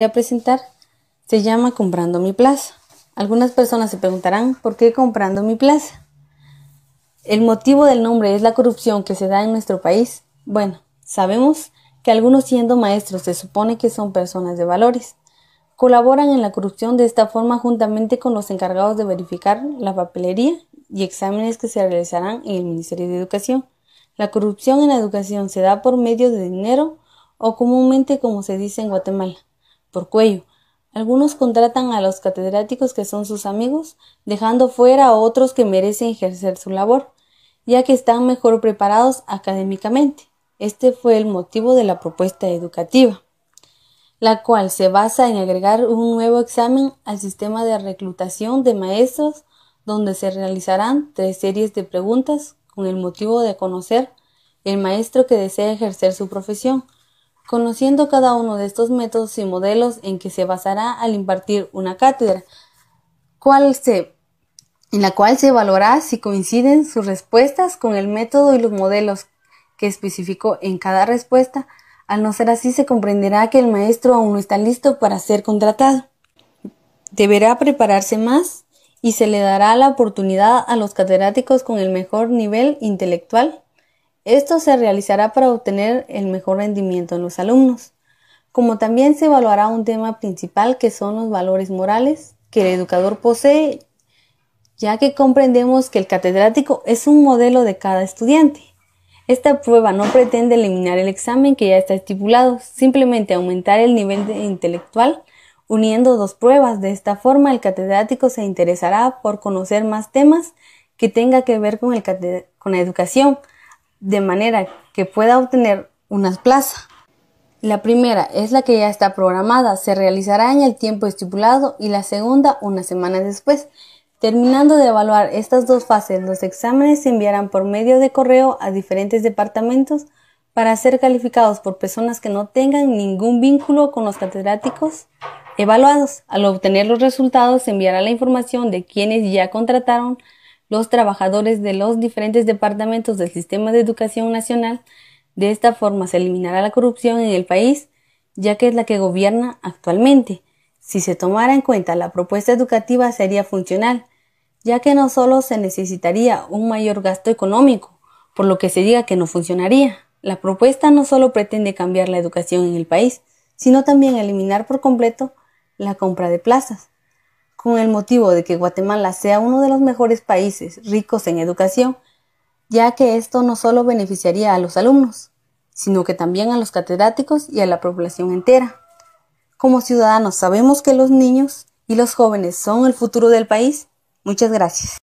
Voy a presentar se llama Comprando mi Plaza. Algunas personas se preguntarán por qué Comprando mi Plaza. El motivo del nombre es la corrupción que se da en nuestro país. Bueno, sabemos que algunos siendo maestros se supone que son personas de valores. Colaboran en la corrupción de esta forma juntamente con los encargados de verificar la papelería y exámenes que se realizarán en el Ministerio de Educación. La corrupción en la educación se da por medio de dinero o comúnmente como se dice en Guatemala, por cuello. Algunos contratan a los catedráticos que son sus amigos, dejando fuera a otros que merecen ejercer su labor, ya que están mejor preparados académicamente. Este fue el motivo de la propuesta educativa, la cual se basa en agregar un nuevo examen al sistema de reclutación de maestros, donde se realizarán tres series de preguntas con el motivo de conocer el maestro que desea ejercer su profesión, conociendo cada uno de estos métodos y modelos en que se basará al impartir una cátedra, en la cual se evaluará si coinciden sus respuestas con el método y los modelos que especificó en cada respuesta. Al no ser así, se comprenderá que el maestro aún no está listo para ser contratado. Deberá prepararse más y se le dará la oportunidad a los catedráticos con el mejor nivel intelectual esto se realizará para obtener el mejor rendimiento en los alumnos, como también se evaluará un tema principal que son los valores morales que el educador posee, ya que comprendemos que el catedrático es un modelo de cada estudiante. Esta prueba no pretende eliminar el examen que ya está estipulado, simplemente aumentar el nivel intelectual Uniendo dos pruebas, de esta forma el catedrático se interesará por conocer más temas que tenga que ver con, con la educación, de manera que pueda obtener una plaza. La primera es la que ya está programada, se realizará en el tiempo estipulado y la segunda una semana después. Terminando de evaluar estas dos fases, los exámenes se enviarán por medio de correo a diferentes departamentos para ser calificados por personas que no tengan ningún vínculo con los catedráticos evaluados. Al obtener los resultados, se enviará la información de quienes ya contrataron los trabajadores de los diferentes departamentos del sistema de educación nacional. De esta forma se eliminará la corrupción en el país, ya que es la que gobierna actualmente. Si se tomara en cuenta la propuesta educativa sería funcional, ya que no solo se necesitaría un mayor gasto económico, por lo que se diga que no funcionaría. La propuesta no solo pretende cambiar la educación en el país, sino también eliminar por completo la compra de plazas, con el motivo de que Guatemala sea uno de los mejores países ricos en educación, ya que esto no solo beneficiaría a los alumnos, sino que también a los catedráticos y a la población entera. Como ciudadanos sabemos que los niños y los jóvenes son el futuro del país. Muchas gracias.